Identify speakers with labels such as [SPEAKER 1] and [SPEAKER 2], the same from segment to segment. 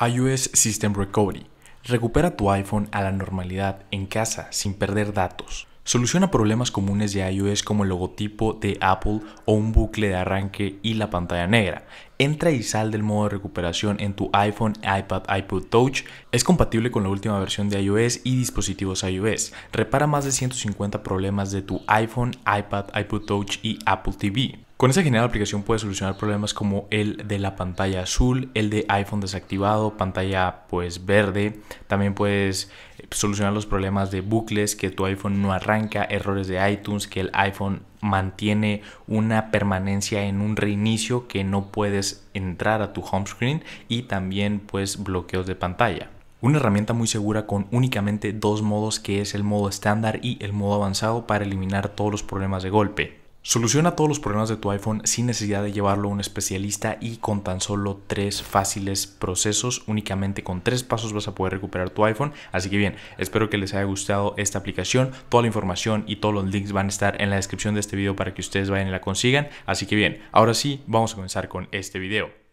[SPEAKER 1] iOS System Recovery. Recupera tu iPhone a la normalidad en casa sin perder datos. Soluciona problemas comunes de iOS como el logotipo de Apple o un bucle de arranque y la pantalla negra. Entra y sal del modo de recuperación en tu iPhone, iPad, iPod Touch. Es compatible con la última versión de iOS y dispositivos iOS. Repara más de 150 problemas de tu iPhone, iPad, iPod Touch y Apple TV. Con esa genial aplicación puedes solucionar problemas como el de la pantalla azul, el de iPhone desactivado, pantalla pues verde. También puedes eh, solucionar los problemas de bucles, que tu iPhone no arranca, errores de iTunes, que el iPhone mantiene una permanencia en un reinicio que no puedes entrar a tu home screen y también pues bloqueos de pantalla. Una herramienta muy segura con únicamente dos modos que es el modo estándar y el modo avanzado para eliminar todos los problemas de golpe. Soluciona todos los problemas de tu iPhone sin necesidad de llevarlo a un especialista y con tan solo tres fáciles procesos. Únicamente con tres pasos vas a poder recuperar tu iPhone. Así que bien, espero que les haya gustado esta aplicación. Toda la información y todos los links van a estar en la descripción de este video para que ustedes vayan y la consigan. Así que bien, ahora sí, vamos a comenzar con este video.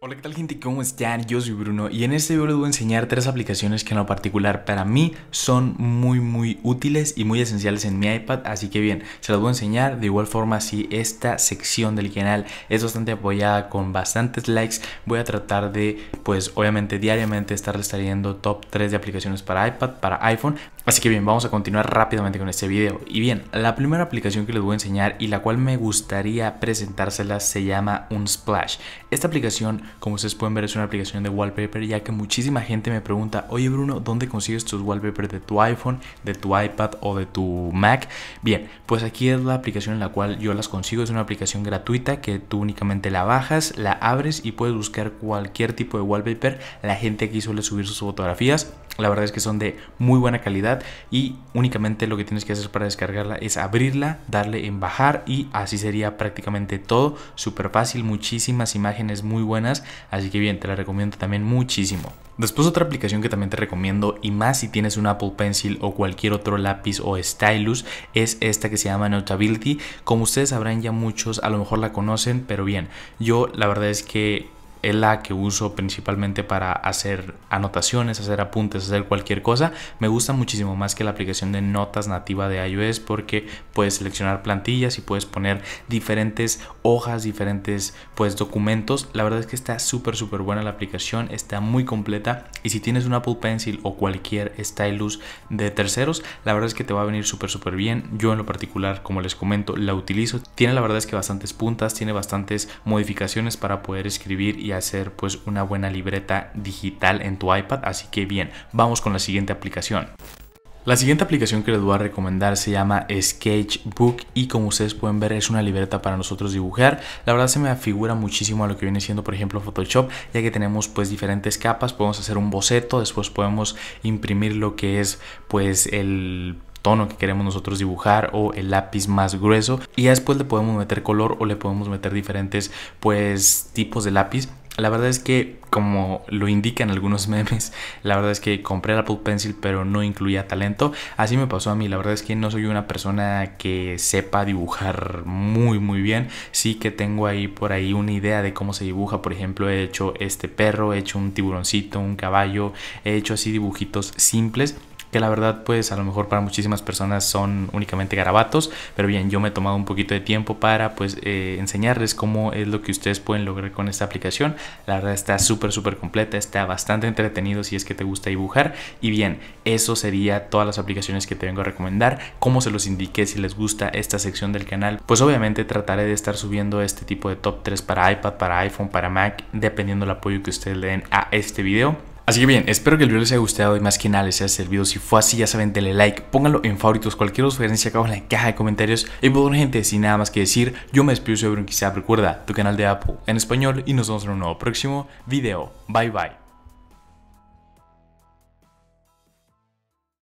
[SPEAKER 1] Hola, ¿qué tal gente? ¿Cómo están? Yo soy Bruno y en este video les voy a enseñar tres aplicaciones que en lo particular para mí son muy muy útiles y muy esenciales en mi iPad, así que bien, se las voy a enseñar. De igual forma, si esta sección del canal es bastante apoyada con bastantes likes, voy a tratar de, pues obviamente diariamente estarles trayendo top 3 de aplicaciones para iPad, para iPhone. Así que bien, vamos a continuar rápidamente con este video. Y bien, la primera aplicación que les voy a enseñar y la cual me gustaría presentárselas se llama Unsplash. Esta aplicación como ustedes pueden ver es una aplicación de wallpaper ya que muchísima gente me pregunta, oye Bruno, ¿dónde consigues tus wallpapers de tu iPhone, de tu iPad o de tu Mac? Bien, pues aquí es la aplicación en la cual yo las consigo, es una aplicación gratuita que tú únicamente la bajas, la abres y puedes buscar cualquier tipo de wallpaper, la gente aquí suele subir sus fotografías la verdad es que son de muy buena calidad y únicamente lo que tienes que hacer para descargarla es abrirla, darle en bajar y así sería prácticamente todo. Súper fácil, muchísimas imágenes muy buenas, así que bien, te la recomiendo también muchísimo. Después otra aplicación que también te recomiendo y más si tienes un Apple Pencil o cualquier otro lápiz o stylus es esta que se llama Notability. Como ustedes sabrán ya muchos a lo mejor la conocen, pero bien, yo la verdad es que es la que uso principalmente para hacer anotaciones, hacer apuntes, hacer cualquier cosa. Me gusta muchísimo más que la aplicación de notas nativa de iOS porque puedes seleccionar plantillas y puedes poner diferentes hojas, diferentes pues documentos. La verdad es que está súper súper buena la aplicación, está muy completa y si tienes un Apple Pencil o cualquier stylus de terceros, la verdad es que te va a venir súper súper bien. Yo en lo particular, como les comento, la utilizo. Tiene la verdad es que bastantes puntas, tiene bastantes modificaciones para poder escribir hacer pues una buena libreta digital en tu iPad, así que bien, vamos con la siguiente aplicación. La siguiente aplicación que les voy a recomendar se llama Sketchbook y como ustedes pueden ver es una libreta para nosotros dibujar. La verdad se me afigura muchísimo a lo que viene siendo por ejemplo Photoshop ya que tenemos pues diferentes capas, podemos hacer un boceto, después podemos imprimir lo que es pues el tono que queremos nosotros dibujar o el lápiz más grueso y después le podemos meter color o le podemos meter diferentes pues tipos de lápiz la verdad es que, como lo indican algunos memes, la verdad es que compré el Apple Pencil pero no incluía talento. Así me pasó a mí, la verdad es que no soy una persona que sepa dibujar muy muy bien. Sí que tengo ahí por ahí una idea de cómo se dibuja. Por ejemplo, he hecho este perro, he hecho un tiburoncito, un caballo, he hecho así dibujitos simples que la verdad pues a lo mejor para muchísimas personas son únicamente garabatos, pero bien, yo me he tomado un poquito de tiempo para pues eh, enseñarles cómo es lo que ustedes pueden lograr con esta aplicación. La verdad está súper súper completa, está bastante entretenido si es que te gusta dibujar y bien, eso sería todas las aplicaciones que te vengo a recomendar, como se los indiqué si les gusta esta sección del canal, pues obviamente trataré de estar subiendo este tipo de top 3 para iPad, para iPhone, para Mac, dependiendo del apoyo que ustedes le den a este video. Así que bien, espero que el video les haya gustado y más que nada les haya servido. Si fue así, ya saben, denle like, pónganlo en favoritos, cualquier sugerencia abajo en la caja de comentarios. Y pues bueno, gente, sin nada más que decir, yo me despido sobre un quizá. Recuerda tu canal de Apple en español y nos vemos en un nuevo próximo video. Bye bye.